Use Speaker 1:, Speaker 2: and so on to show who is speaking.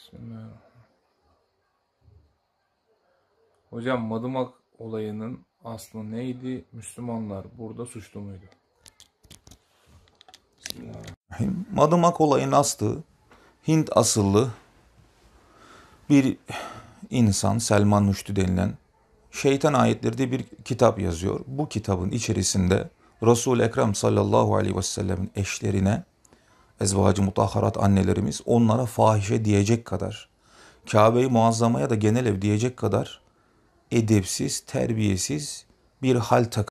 Speaker 1: Bismillahirrahmanirrahim. Hocam Madımak olayının aslı neydi? Müslümanlar burada suçlu muydu?
Speaker 2: Bismillahirrahmanirrahim. Madımak olayının aslı Hint asıllı bir insan Selman Rüştü denilen Şeytan Ayetleri diye bir kitap yazıyor. Bu kitabın içerisinde Resul Ekrem sallallahu aleyhi ve sellemin eşlerine ezvacı mutahharat annelerimiz onlara fahişe diyecek kadar, Kabe’yi i Muazzama'ya da genel ev diyecek kadar edepsiz, terbiyesiz bir hal takar.